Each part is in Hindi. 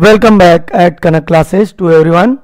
welcome back at Kanak classes to everyone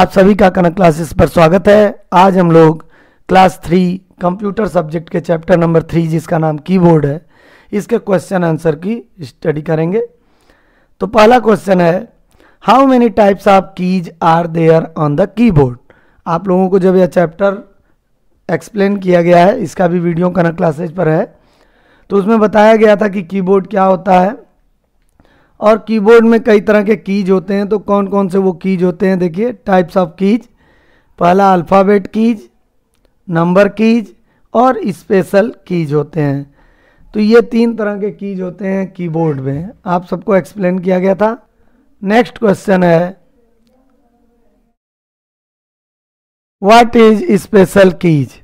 आप सभी का कनक क्लासेस पर स्वागत है आज हम लोग क्लास थ्री कंप्यूटर सब्जेक्ट के चैप्टर नंबर थ्री जिसका नाम कीबोर्ड है इसके क्वेश्चन आंसर की स्टडी करेंगे तो पहला क्वेश्चन है how many types of keys are there on the keyboard आप लोगों को जब यह चैप्टर एक्सप्लेन किया गया है इसका भी वीडियो कनक क्लासेज पर है तो उसमें बताया गया था कि कीबोर्ड क्या होता है और कीबोर्ड में कई तरह के कीज होते हैं तो कौन कौन से वो कीज होते हैं देखिए टाइप्स ऑफ कीज पहला अल्फ़ाबेट कीज नंबर कीज और स्पेशल कीज होते हैं तो ये तीन तरह के कीज होते हैं कीबोर्ड में आप सबको एक्सप्लेन किया गया था नेक्स्ट क्वेश्चन है व्हाट इज स्पेशल कीज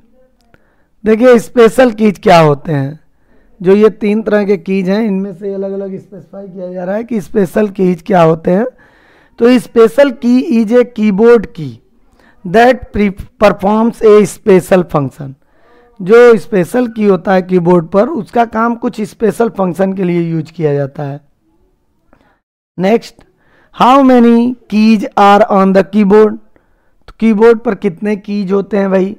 देखिए स्पेशल कीज क्या होते हैं जो ये तीन तरह के कीज हैं इनमें से अलग अलग स्पेसिफाई किया जा रहा है कि स्पेशल कीज क्या होते हैं तो special key is a keyboard key that performs a special function जो स्पेशल की होता है कीबोर्ड पर उसका काम कुछ स्पेशल फंक्शन के लिए यूज किया जाता है next how many keys are on the keyboard तो कीबोर्ड पर कितने कीज होते हैं भाई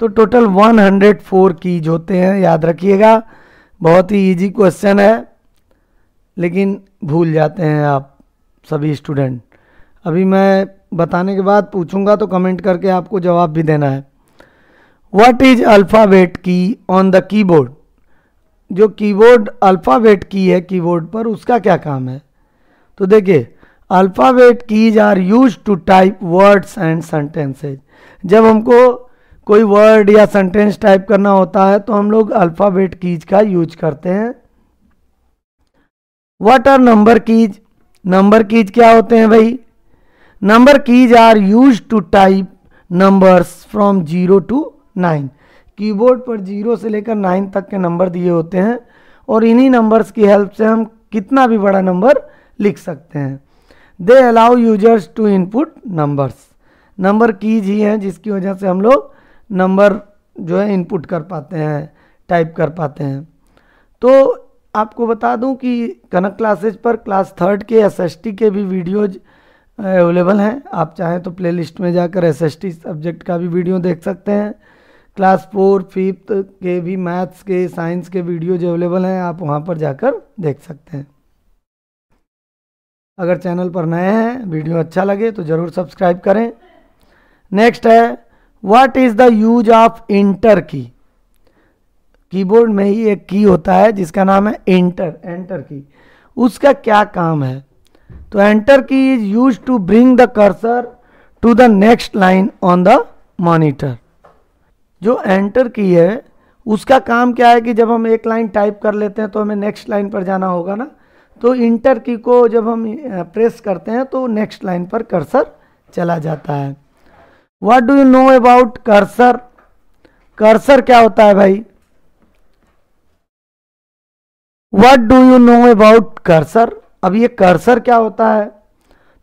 तो टोटल 104 कीज होते हैं याद रखिएगा बहुत ही इजी क्वेश्चन है लेकिन भूल जाते हैं आप सभी स्टूडेंट अभी मैं बताने के बाद पूछूंगा तो कमेंट करके आपको जवाब भी देना है what is alphabet key on the keyboard जो कीबोर्ड अल्फ़ाबेट की है कीबोर्ड पर उसका क्या काम है तो देखिए alphabet keys are use to type words and sentences जब हमको कोई वर्ड या सेंटेंस टाइप करना होता है तो हम लोग अल्फ़ाबेट कीज का यूज करते हैं what are number keys number keys क्या होते हैं भाई number keys are use to type numbers from zero to nine keyboard पर जीरो से लेकर नाइन तक के नंबर दिए होते हैं और इन्हीं नंबर्स की हेल्प से हम कितना भी बड़ा नंबर लिख सकते हैं they allow users to input numbers number keys ही हैं जिसकी वजह से हम लोग नंबर जो है इनपुट कर पाते हैं टाइप कर पाते हैं तो आपको बता दूं कि कनक क्लासेज पर क्लास थर्ड के एस के भी वीडियोज अवेलेबल हैं आप चाहें तो प्लेलिस्ट में जाकर एस सब्जेक्ट का भी वीडियो देख सकते हैं क्लास फोर फिफ्थ के भी मैथ्स के साइंस के वीडियोज अवेलेबल हैं आप वहां पर जाकर देख सकते हैं अगर चैनल पर नए हैं वीडियो अच्छा लगे तो ज़रूर सब्सक्राइब करें नेक्स्ट है what is the use of enter key keyboard में ही एक की होता है जिसका नाम है इंटर एंटर की उसका क्या काम है तो enter key is use to bring the cursor to the next line on the monitor जो एंटर की है उसका काम क्या है कि जब हम एक लाइन टाइप कर लेते हैं तो हमें नेक्स्ट लाइन पर जाना होगा ना तो इंटर की को जब हम प्रेस करते हैं तो नेक्स्ट लाइन पर कर्सर चला जाता है what do you know about cursor cursor क्या होता है भाई what do you know about cursor अब ये कर्सर क्या होता है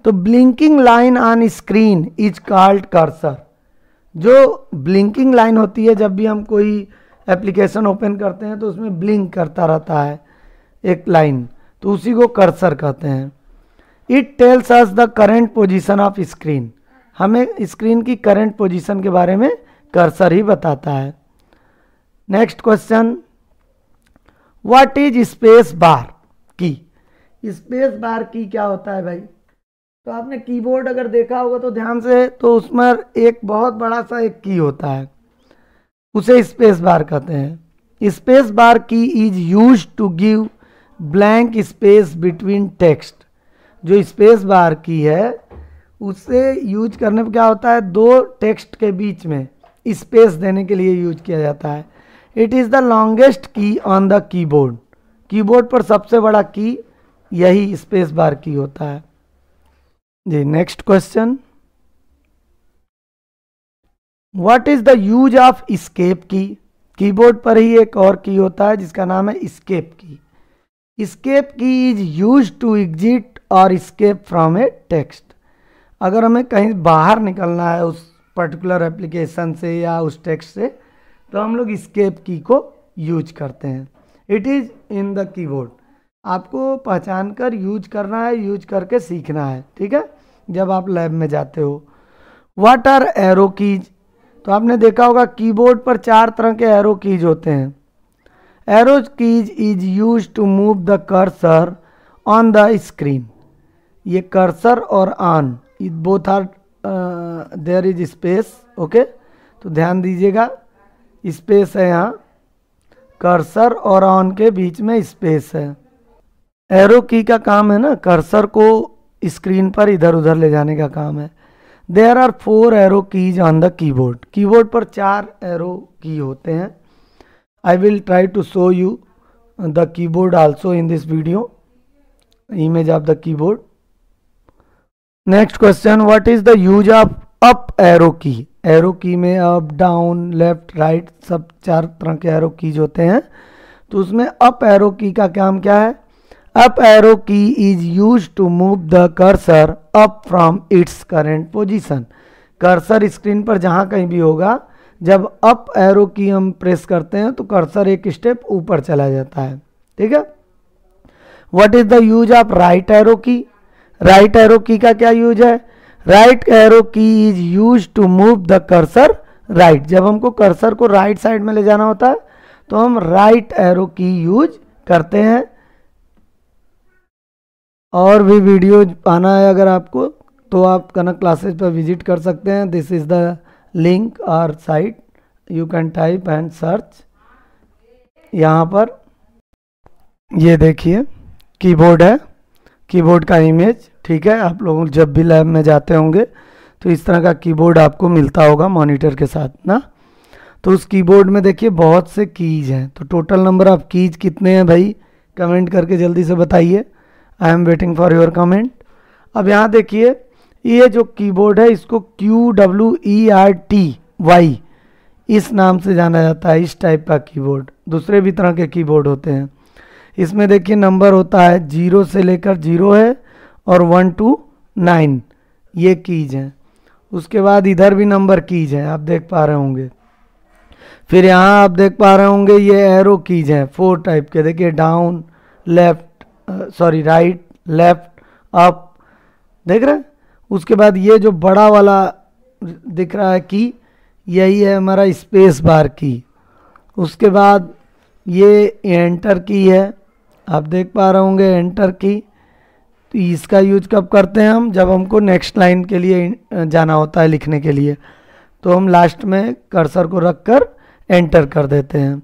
तो blinking line on screen is called cursor जो ब्लिंकिंग लाइन होती है जब भी हम कोई एप्लीकेशन ओपन करते हैं तो उसमें ब्लिंक करता रहता है एक लाइन तो उसी को कर्सर कहते हैं it tells us the current position of screen हमें स्क्रीन की करंट पोजीशन के बारे में कर्सर ही बताता है next question what is space bar key space bar की क्या होता है भाई तो आपने कीबोर्ड अगर देखा होगा तो ध्यान से तो उसमें एक बहुत बड़ा सा एक की होता है उसे स्पेस बार कहते हैं space bar key is use to give blank space between text जो स्पेस बार की है उसे यूज करने पर क्या होता है दो टेक्स्ट के बीच में स्पेस देने के लिए यूज किया जाता है it is the longest key on the keyboard keyboard पर सबसे बड़ा की यही स्पेस बार की होता है जी next question what is the use of escape key keyboard पर ही एक और की होता है जिसका नाम है escape key escape key is use to exit और स्केप फ्रॉम ए टेक्स्ट अगर हमें कहीं बाहर निकलना है उस पर्टिकुलर एप्लीकेशन से या उस टेक्स्ट से तो हम लोग स्केप की को यूज करते हैं it is in the keyboard आपको पहचान कर यूज करना है यूज करके सीखना है ठीक है जब आप लैब में जाते हो वाट आर एरो कीज तो आपने देखा होगा कीबोर्ड पर चार तरह के एरो कीज होते हैं arrow keys is use to move the cursor on the screen ये कर्सर और on both are there is space okay तो ध्यान दीजिएगा स्पेस है यहाँ कर्सर और ऑन के बीच में स्पेस है एरो की का काम है ना कर्सर को स्क्रीन पर इधर उधर ले जाने का काम है there are four arrow keys on the keyboard keyboard पर चार एरो की होते हैं I will try to show you the keyboard also in this video image of the keyboard next question what is the use of up arrow key arrow key में अप डाउन लेफ्ट राइट सब चार तरह के एरो कीज होते हैं तो उसमें अप एरो की का काम क्या है up arrow key is use to move the cursor up from its current position cursor screen पर जहाँ कहीं भी होगा जब अप एरो की हम प्रेस करते हैं तो कर्सर एक स्टेप ऊपर चला जाता है ठीक है what is the use of right arrow key right arrow key का क्या यूज है right arrow key is use to move the cursor right जब हमको कर्सर को राइट right साइड में ले जाना होता है तो हम राइट एरो की यूज करते हैं और भी वीडियो पाना है अगर आपको तो आप कनक क्लासेस पर विजिट कर सकते हैं this is the link or site you can type and search यहाँ पर ये देखिए कीबोर्ड है कीबोर्ड का इमेज ठीक है आप लोग जब भी लैब में जाते होंगे तो इस तरह का कीबोर्ड आपको मिलता होगा मॉनिटर के साथ ना तो उस कीबोर्ड में देखिए बहुत से कीज हैं तो टोटल नंबर ऑफ कीज कितने हैं भाई कमेंट करके जल्दी से बताइए I am waiting for your comment अब यहाँ देखिए ये जो कीबोर्ड है इसको Q W E R T Y इस नाम से जाना जाता है इस टाइप का कीबोर्ड दूसरे भी तरह के कीबोर्ड होते हैं इसमें देखिए नंबर होता है जीरो से लेकर जीरो है और वन टू नाइन ये कीज हैं उसके बाद इधर भी नंबर कीज हैं आप देख पा रहे होंगे फिर यहाँ आप देख पा रहे होंगे ये एरो कीज हैं फोर टाइप के देखिए down left sorry right left up देख रहे हैं उसके बाद ये जो बड़ा वाला दिख रहा है की यही है हमारा स्पेस बार की उसके बाद ये एंटर की है आप देख पा रहे होंगे एंटर की तो इसका यूज कब करते हैं हम जब हमको नेक्स्ट लाइन के लिए जाना होता है लिखने के लिए तो हम लास्ट में कर्सर को रख कर एंटर कर देते हैं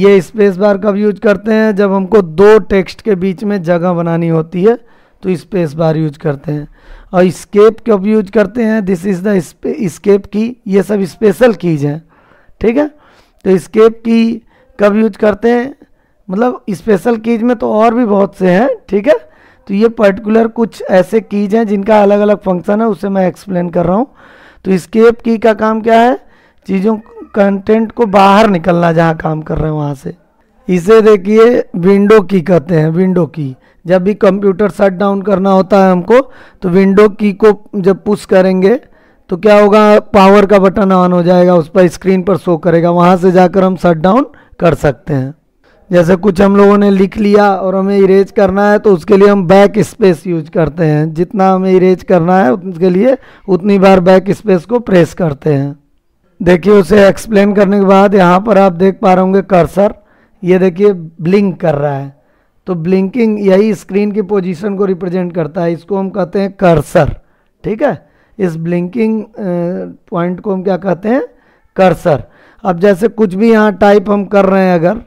ये स्पेस बार कब यूज करते हैं जब हमको दो टेक्स्ट के बीच में जगह बनानी होती है तो स्पेस बार यूज करते हैं और स्केप कब यूज करते हैं दिस इज़ द स्केप की ये सब स्पेशल कीज हैं ठीक है तो स्केप की कब यूज करते हैं मतलब स्पेशल कीज में तो और भी बहुत से हैं ठीक है तो ये पर्टिकुलर कुछ ऐसे कीज हैं जिनका अलग अलग फंक्शन है उसे मैं एक्सप्लेन कर रहा हूँ तो स्केप की का काम क्या है चीज़ों कंटेंट को बाहर निकलना जहाँ काम कर रहे हैं वहाँ से इसे देखिए विंडो की कहते हैं विंडो की जब भी कंप्यूटर शट डाउन करना होता है हमको तो विंडो की को जब पुश करेंगे तो क्या होगा पावर का बटन ऑन हो जाएगा उस पर स्क्रीन पर शो करेगा वहाँ से जाकर हम शट डाउन कर सकते हैं जैसे कुछ हम लोगों ने लिख लिया और हमें इरेज करना है तो उसके लिए हम बैक स्पेस यूज करते हैं जितना हमें इरेज करना है उसके लिए उतनी बार बैक स्पेस को प्रेस करते हैं देखिए उसे एक्सप्लेन करने के बाद यहाँ पर आप देख पा रहे होंगे कर्सर ये देखिए ब्लिंक कर रहा है तो ब्लिंकिंग यही स्क्रीन की पोजीशन को रिप्रेजेंट करता है इसको हम कहते हैं कर्सर ठीक है इस ब्लिंकिंग पॉइंट को हम क्या कहते हैं कर्सर अब जैसे कुछ भी यहाँ टाइप हम कर रहे हैं अगर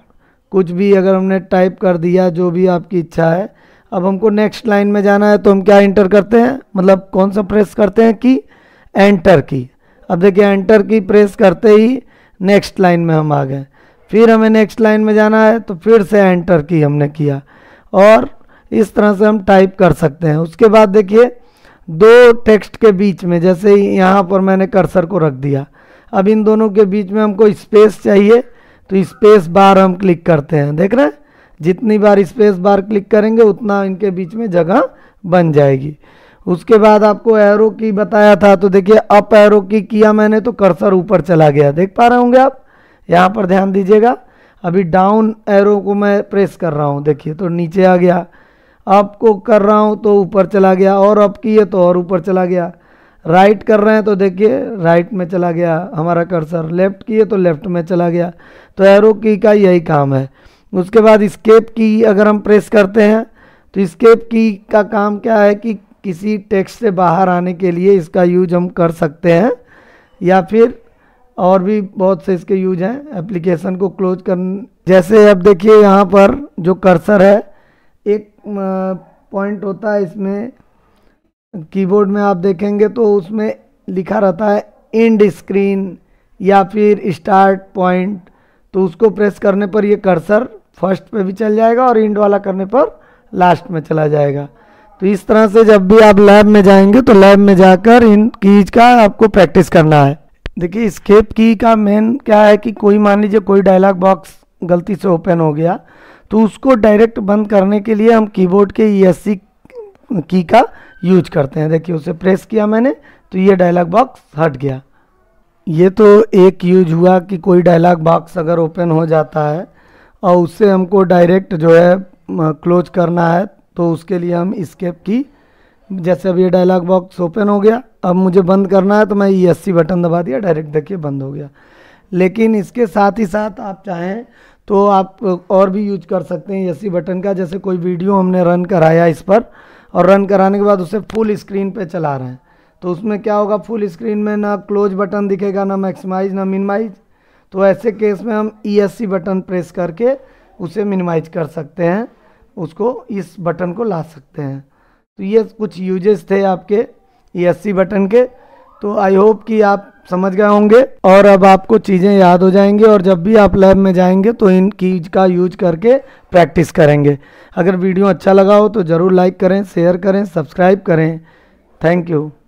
कुछ भी अगर हमने टाइप कर दिया जो भी आपकी इच्छा है अब हमको नेक्स्ट लाइन में जाना है तो हम क्या एंटर करते हैं मतलब कौन सा प्रेस करते हैं कि एंटर की अब देखिए एंटर की प्रेस करते ही नेक्स्ट लाइन में हम आ गए फिर हमें नेक्स्ट लाइन में जाना है तो फिर से एंटर की हमने किया और इस तरह से हम टाइप कर सकते हैं उसके बाद देखिए दो टेक्स्ट के बीच में जैसे यहाँ पर मैंने कर्सर को रख दिया अब इन दोनों के बीच में हमको स्पेस चाहिए तो स्पेस बार हम क्लिक करते हैं देख रहे हैं जितनी बार स्पेस बार क्लिक करेंगे उतना इनके बीच में जगह बन जाएगी उसके बाद आपको एरो की बताया था तो देखिए अप एरो की किया मैंने तो कर्सर ऊपर चला गया देख पा रहे होंगे आप यहाँ पर ध्यान दीजिएगा अभी डाउन एरो को मैं प्रेस कर रहा हूँ देखिए तो नीचे आ गया अप को कर रहा हूँ तो ऊपर चला गया और अप किए तो और ऊपर चला गया राइट कर रहे हैं तो देखिए राइट में चला गया हमारा कर्सर लेफ़्ट किए तो लेफ़्ट में चला गया तो एरो की का यही काम है उसके बाद स्केप की अगर हम प्रेस करते हैं तो स्केप की का काम क्या है कि किसी टेक्स्ट से बाहर आने के लिए इसका यूज हम कर सकते हैं या फिर और भी बहुत से इसके यूज हैं एप्लीकेशन को क्लोज कर जैसे अब देखिए यहाँ पर जो कर्सर है एक पॉइंट होता है इसमें कीबोर्ड में आप देखेंगे तो उसमें लिखा रहता है एंड स्क्रीन या फिर स्टार्ट पॉइंट तो उसको प्रेस करने पर ये कर्सर फर्स्ट पे भी चल जाएगा और इंड वाला करने पर लास्ट में चला जाएगा तो इस तरह से जब भी आप लैब में जाएंगे तो लैब में जाकर इन कीज का आपको प्रैक्टिस करना है देखिए स्केप की का मेन क्या है कि कोई मान लीजिए कोई डायलॉग बॉक्स गलती से ओपन हो गया तो उसको डायरेक्ट बंद करने के लिए हम कीबोर्ड के ई की का यूज करते हैं देखिए उसे प्रेस किया मैंने तो ये डायलॉग बॉक्स हट गया ये तो एक यूज हुआ कि कोई डायलॉग बॉक्स अगर ओपन हो जाता है और उससे हमको डायरेक्ट जो है क्लोज करना है तो उसके लिए हम स्केप की जैसे अब ये डायलॉग बॉक्स ओपन हो गया अब मुझे बंद करना है तो मैं ई एस बटन दबा दिया डायरेक्ट देखिए बंद हो गया लेकिन इसके साथ ही साथ आप चाहें तो आप और भी यूज कर सकते हैं ई बटन का जैसे कोई वीडियो हमने रन कराया इस पर और रन कराने के बाद उसे फुल स्क्रीन पे चला रहे हैं तो उसमें क्या होगा फुल स्क्रीन में ना क्लोज बटन दिखेगा ना मैक्सिमाइज ना मिनिमाइज तो ऐसे केस में हम ई बटन प्रेस करके उसे मिनिमाइज कर सकते हैं उसको इस बटन को ला सकते हैं तो ये कुछ यूजेस थे आपके ई e बटन के तो आई होप कि आप समझ गए होंगे और अब आपको चीज़ें याद हो जाएंगी और जब भी आप लैब में जाएंगे तो इन कीज का यूज करके प्रैक्टिस करेंगे अगर वीडियो अच्छा लगा हो तो ज़रूर लाइक करें शेयर करें सब्सक्राइब करें थैंक यू